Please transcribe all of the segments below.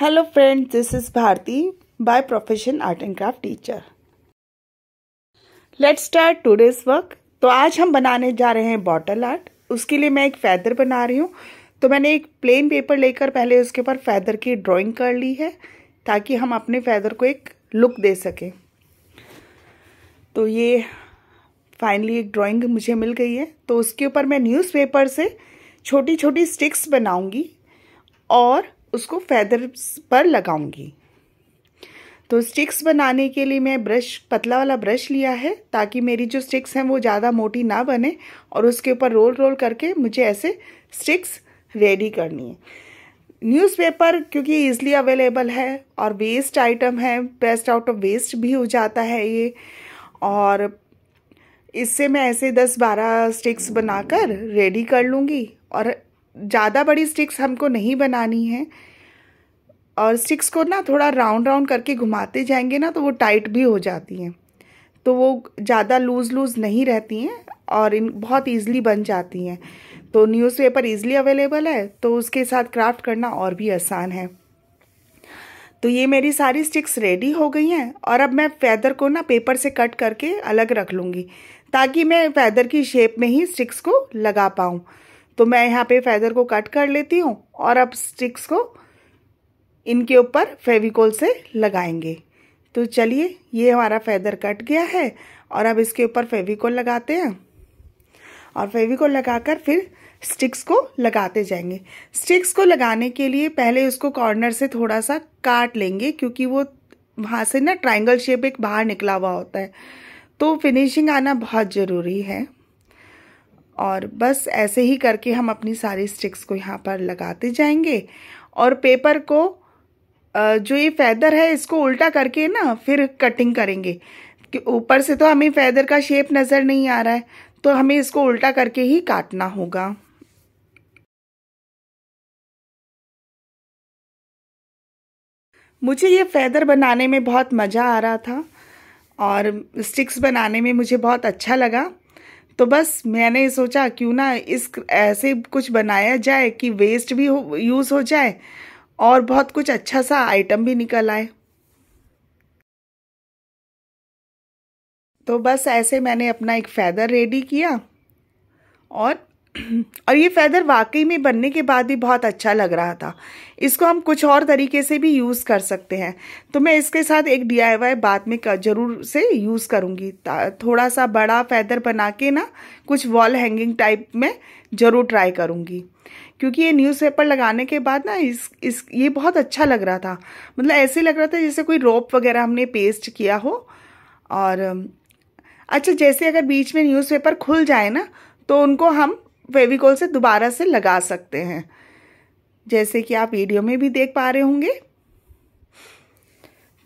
hello friend this is Bharti by profession art and craft teacher let's start today's work तो आज हम बनाने जा रहे हैं बॉटल आर्ट उसके लिए मैं एक फैदर बना रही हूँ तो मैंने एक प्लेन पेपर लेकर पहले उसके ऊपर फैदर की ड्राइंग कर ली है ताकि हम अपने फैदर को एक लुक दे सकें तो ये फाइनली एक ड्राइंग मुझे मिल गई है तो उसके ऊपर मैं न्यूज़पेपर से छोटी छोटी स्टिक्स बनाऊंगी और उसको फैदर्स पर लगाऊंगी तो स्टिक्स बनाने के लिए मैं ब्रश पतला वाला ब्रश लिया है ताकि मेरी जो स्टिक्स हैं वो ज़्यादा मोटी ना बने और उसके ऊपर रोल रोल करके मुझे ऐसे स्टिक्स रेडी करनी है न्यूज़पेपर क्योंकि ईज़िली अवेलेबल है और वेस्ट आइटम है बेस्ट आउट ऑफ वेस्ट भी हो जाता है ये और इससे मैं ऐसे दस बारह स्टिक्स बनाकर रेडी कर लूँगी और ज़्यादा बड़ी स्टिक्स हमको नहीं बनानी है और स्टिक्स को ना थोड़ा राउंड राउंड करके घुमाते जाएंगे ना तो वो टाइट भी हो जाती हैं तो वो ज़्यादा लूज़ लूज़ नहीं रहती हैं और इन बहुत ईजिली बन जाती हैं तो न्यूज़पेपर ईजिली अवेलेबल है तो उसके साथ क्राफ्ट करना और भी आसान है तो ये मेरी सारी स्टिक्स रेडी हो गई हैं और अब मैं फैदर को ना पेपर से कट करके अलग रख लूँगी ताकि मैं फैदर की शेप में ही स्टिक्स को लगा पाऊँ तो मैं यहाँ पे फैदर को कट कर लेती हूँ और अब स्टिक्स को इनके ऊपर फेविकोल से लगाएंगे तो चलिए ये हमारा फैदर कट गया है और अब इसके ऊपर फेविकोल लगाते हैं और फेविकोल लगाकर फिर स्टिक्स को लगाते जाएंगे स्टिक्स को लगाने के लिए पहले उसको कॉर्नर से थोड़ा सा काट लेंगे क्योंकि वो वहाँ से ना ट्राइंगल शेप एक बाहर निकला हुआ होता है तो फिनिशिंग आना बहुत ज़रूरी है और बस ऐसे ही करके हम अपनी सारी स्टिक्स को यहाँ पर लगाते जाएंगे और पेपर को जो ये फैदर है इसको उल्टा करके ना फिर कटिंग करेंगे ऊपर से तो हमें फैदर का शेप नज़र नहीं आ रहा है तो हमें इसको उल्टा करके ही काटना होगा मुझे ये फैदर बनाने में बहुत मज़ा आ रहा था और स्टिक्स बनाने में मुझे बहुत अच्छा लगा तो बस मैंने सोचा क्यों ना इस ऐसे कुछ बनाया जाए कि वेस्ट भी यूज़ हो जाए और बहुत कुछ अच्छा सा आइटम भी निकल आए तो बस ऐसे मैंने अपना एक फैदर रेडी किया और और ये फैदर वाकई में बनने के बाद भी बहुत अच्छा लग रहा था इसको हम कुछ और तरीके से भी यूज़ कर सकते हैं तो मैं इसके साथ एक डीआईवाई बाद में ज़रूर से यूज़ करूँगी थोड़ा सा बड़ा फैदर बना के ना कुछ वॉल हैंगिंग टाइप में ज़रूर ट्राई करूँगी क्योंकि ये न्यूज़पेपर लगाने के बाद ना इस इस ये बहुत अच्छा लग रहा था मतलब ऐसे लग रहा था जैसे कोई रोप वगैरह हमने पेस्ट किया हो और अच्छा जैसे अगर बीच में न्यूज़पेपर खुल जाए ना तो उनको हम फेविकोल से दोबारा से लगा सकते हैं जैसे कि आप वीडियो में भी देख पा रहे होंगे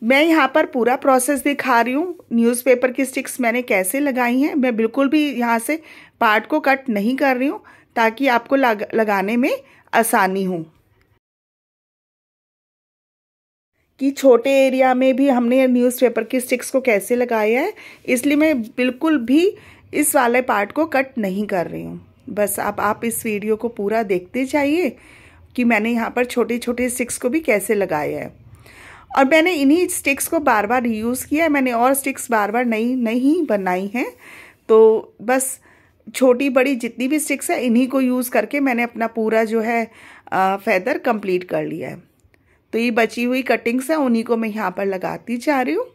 मैं यहाँ पर पूरा प्रोसेस दिखा रही हूँ न्यूज़पेपर की स्टिक्स मैंने कैसे लगाई हैं मैं बिल्कुल भी यहाँ से पार्ट को कट नहीं कर रही हूँ ताकि आपको लग, लगाने में आसानी हो कि छोटे एरिया में भी हमने न्यूज़पेपर की स्टिक्स को कैसे लगाया है इसलिए मैं बिल्कुल भी इस वाले पार्ट को कट नहीं कर रही हूँ बस आप आप इस वीडियो को पूरा देखते जाइए कि मैंने यहाँ पर छोटे छोटे स्टिक्स को भी कैसे लगाया है और मैंने इन्हीं स्टिक्स को बार बार यूज़ किया है मैंने और स्टिक्स बार बार नई नहीं बनाई हैं तो बस छोटी बड़ी जितनी भी स्टिक्स है इन्हीं को यूज़ करके मैंने अपना पूरा जो है फैदर कंप्लीट कर लिया है तो ये बची हुई कटिंग्स हैं उन्हीं को मैं यहाँ पर लगाती जा रही हूँ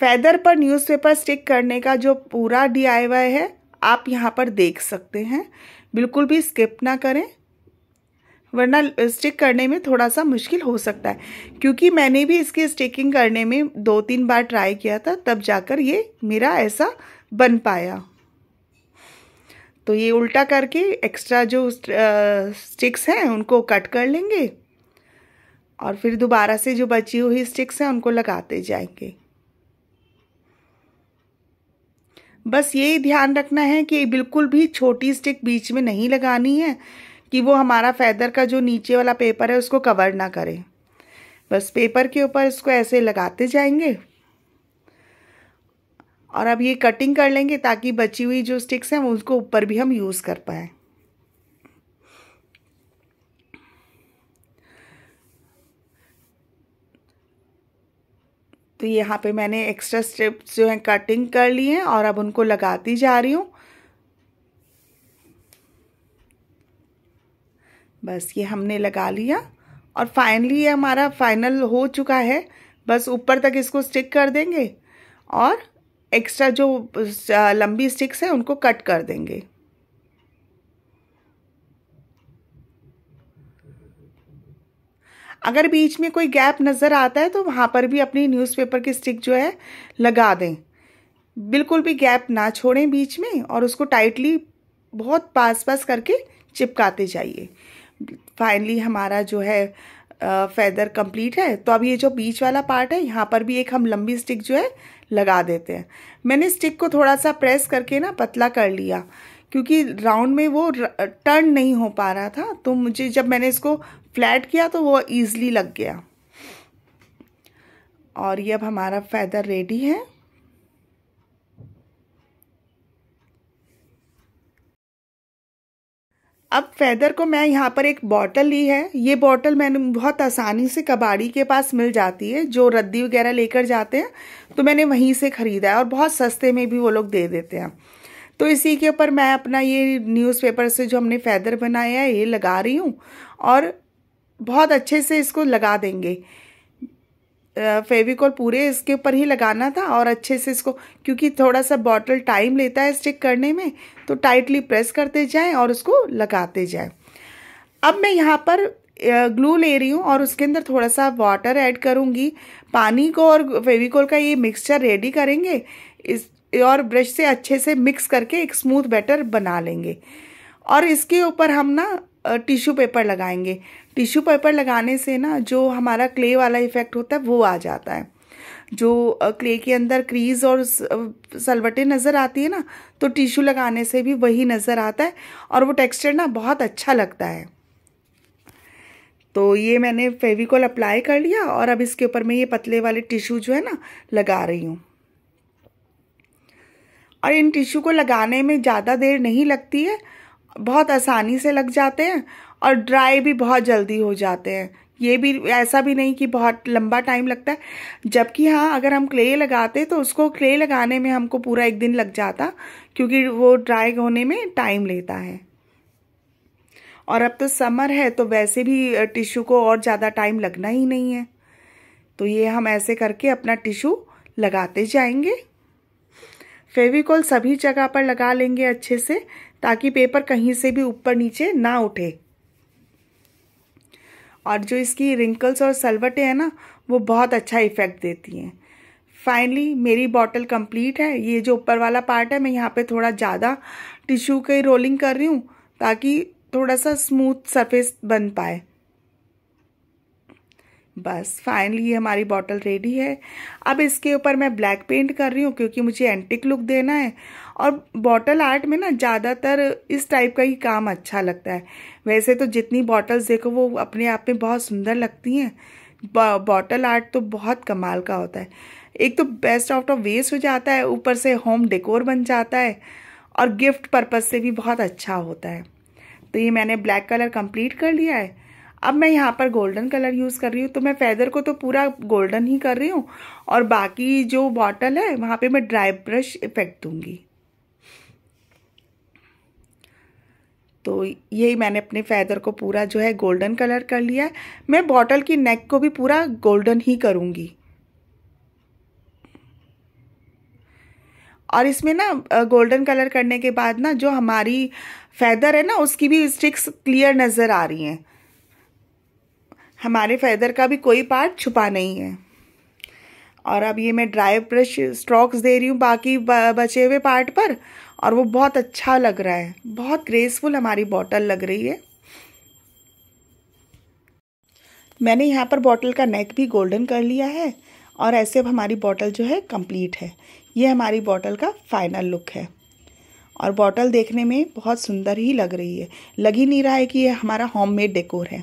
फैदर पर न्यूज़पेपर स्टिक करने का जो पूरा डी है आप यहाँ पर देख सकते हैं बिल्कुल भी स्किप ना करें वरना स्टिक करने में थोड़ा सा मुश्किल हो सकता है क्योंकि मैंने भी इसकी स्टिकिंग करने में दो तीन बार ट्राई किया था तब जाकर ये मेरा ऐसा बन पाया तो ये उल्टा करके एक्स्ट्रा जो स्टिक्स हैं उनको कट कर लेंगे और फिर दोबारा से जो बची हुई स्टिक्स हैं उनको लगाते जाएंगे बस यही ध्यान रखना है कि बिल्कुल भी छोटी स्टिक बीच में नहीं लगानी है कि वो हमारा फैदर का जो नीचे वाला पेपर है उसको कवर ना करे बस पेपर के ऊपर इसको ऐसे लगाते जाएंगे और अब ये कटिंग कर लेंगे ताकि बची हुई जो स्टिक्स हैं उसको ऊपर भी हम यूज़ कर पाए तो यहाँ पे मैंने एक्स्ट्रा स्ट्रिप्स जो हैं कटिंग कर ली हैं और अब उनको लगाती जा रही हूँ बस ये हमने लगा लिया और फाइनली ये हमारा फाइनल हो चुका है बस ऊपर तक इसको स्टिक कर देंगे और एक्स्ट्रा जो लंबी स्टिक्स हैं उनको कट कर देंगे अगर बीच में कोई गैप नज़र आता है तो वहाँ पर भी अपनी न्यूज़पेपर की स्टिक जो है लगा दें बिल्कुल भी गैप ना छोड़ें बीच में और उसको टाइटली बहुत पास पास करके चिपकाते जाइए फाइनली हमारा जो है फैदर कंप्लीट है तो अब ये जो बीच वाला पार्ट है यहाँ पर भी एक हम लंबी स्टिक जो है लगा देते हैं मैंने स्टिक को थोड़ा सा प्रेस करके ना पतला कर लिया क्योंकि राउंड में वो टर्न नहीं हो पा रहा था तो मुझे जब मैंने इसको फ्लैट किया तो वो ईज़िली लग गया और ये अब हमारा फैदर रेडी है अब फैदर को मैं यहाँ पर एक बॉटल ली है ये बॉटल मैंने बहुत आसानी से कबाड़ी के पास मिल जाती है जो रद्दी वगैरह लेकर जाते हैं तो मैंने वहीं से ख़रीदा है और बहुत सस्ते में भी वो लोग दे देते हैं तो इसी के ऊपर मैं अपना ये न्यूज़पेपर से जो हमने फैदर बनाया है ये लगा रही हूँ और बहुत अच्छे से इसको लगा देंगे फेविकॉल पूरे इसके ऊपर ही लगाना था और अच्छे से इसको क्योंकि थोड़ा सा बॉटल टाइम लेता है स्टिक करने में तो टाइटली प्रेस करते जाएं और उसको लगाते जाएं अब मैं यहाँ पर ग्लू ले रही हूँ और उसके अंदर थोड़ा सा वाटर ऐड करूँगी पानी को और फेविकोल का ये मिक्सचर रेडी करेंगे इस और ब्रश से अच्छे से मिक्स करके एक स्मूथ बैटर बना लेंगे और इसके ऊपर हम ना टिश्यू पेपर लगाएंगे टिश्यू पेपर लगाने से ना जो हमारा क्ले वाला इफ़ेक्ट होता है वो आ जाता है जो क्ले के अंदर क्रीज और सलवटें नज़र आती है ना तो टिश्यू लगाने से भी वही नज़र आता है और वो टेक्सचर ना बहुत अच्छा लगता है तो ये मैंने फेविकॉल अप्लाई कर लिया और अब इसके ऊपर मैं ये पतले वाले टिश्यू जो है ना लगा रही हूँ और इन टिश्यू को लगाने में ज़्यादा देर नहीं लगती है बहुत आसानी से लग जाते हैं और ड्राई भी बहुत जल्दी हो जाते हैं ये भी ऐसा भी नहीं कि बहुत लंबा टाइम लगता है जबकि हाँ अगर हम क्ले लगाते तो उसको क्ले लगाने में हमको पूरा एक दिन लग जाता क्योंकि वो ड्राई होने में टाइम लेता है और अब तो समर है तो वैसे भी टिश्यू को और ज़्यादा टाइम लगना ही नहीं है तो ये हम ऐसे करके अपना टिश्यू लगाते जाएंगे फेविकोल सभी जगह पर लगा लेंगे अच्छे से ताकि पेपर कहीं से भी ऊपर नीचे ना उठे और जो इसकी रिंकल्स और सलवटें हैं ना वो बहुत अच्छा इफेक्ट देती हैं फाइनली मेरी बॉटल कंप्लीट है ये जो ऊपर वाला पार्ट है मैं यहाँ पे थोड़ा ज़्यादा टिश्यू की रोलिंग कर रही हूँ ताकि थोड़ा सा स्मूथ सरफेस बन पाए बस फाइनली हमारी बॉटल रेडी है अब इसके ऊपर मैं ब्लैक पेंट कर रही हूँ क्योंकि मुझे एंटिक लुक देना है और बॉटल आर्ट में ना ज़्यादातर इस टाइप का ही काम अच्छा लगता है वैसे तो जितनी बॉटल्स देखो वो अपने आप में बहुत सुंदर लगती हैं बॉटल आर्ट तो बहुत कमाल का होता है एक तो बेस्ट आउट ऑफ वेस्ट हो जाता है ऊपर से होम डेकोर बन जाता है और गिफ्ट पर्पज़ से भी बहुत अच्छा होता है तो ये मैंने ब्लैक कलर कंप्लीट कर लिया है अब मैं यहाँ पर गोल्डन कलर यूज़ कर रही हूँ तो मैं फेदर को तो पूरा गोल्डन ही कर रही हूँ और बाकी जो बॉटल है वहाँ पे मैं ड्राई ब्रश इफेक्ट दूंगी तो यही मैंने अपने फेदर को पूरा जो है गोल्डन कलर कर लिया है मैं बॉटल की नेक को भी पूरा गोल्डन ही करूँगी और इसमें ना गोल्डन कलर करने के बाद ना जो हमारी फैदर है ना उसकी भी स्टिक्स क्लियर नज़र आ रही हैं हमारे फैदर का भी कोई पार्ट छुपा नहीं है और अब ये मैं ड्राई ब्रश स्ट्रोक्स दे रही हूँ बाकी बचे हुए पार्ट पर और वो बहुत अच्छा लग रहा है बहुत ग्रेसफुल हमारी बॉटल लग रही है मैंने यहाँ पर बॉटल का नेक भी गोल्डन कर लिया है और ऐसे अब हमारी बॉटल जो है कंप्लीट है ये हमारी बॉटल का फाइनल लुक है और बॉटल देखने में बहुत सुंदर ही लग रही है लग ही नहीं रहा है कि ये हमारा होममेड डेकोर है